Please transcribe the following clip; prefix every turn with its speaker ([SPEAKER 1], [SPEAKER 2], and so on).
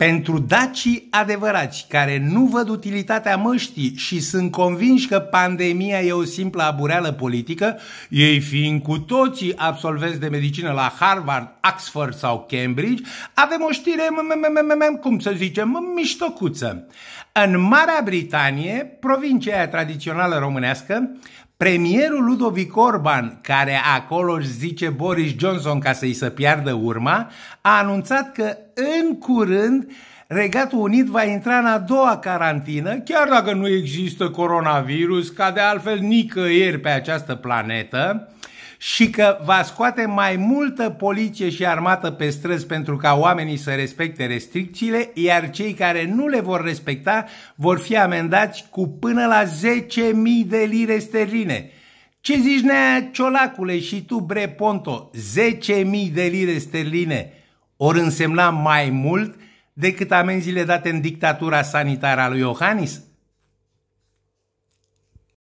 [SPEAKER 1] Pentru dacii adevărați care nu văd utilitatea măștii și sunt convinși că pandemia e o simplă abureală politică, ei fiind cu toții absolvenți de medicină la Harvard, Oxford sau Cambridge, avem o știre, cum să zicem, miștocuță. În Marea Britanie, provincia tradițională românească, Premierul Ludovic Orban, care acolo își zice Boris Johnson ca să-i să piardă urma, a anunțat că în curând Regatul Unit va intra în a doua carantină, chiar dacă nu există coronavirus, ca de altfel nicăieri pe această planetă, și că va scoate mai multă poliție și armată pe străzi pentru ca oamenii să respecte restricțiile, iar cei care nu le vor respecta vor fi amendați cu până la 10.000 de lire sterline. Ce zici, Nea Ciolacule, și tu, Bre Ponto, 10.000 de lire sterline ori însemna mai mult decât amenziile date în dictatura sanitară a lui Iohannis?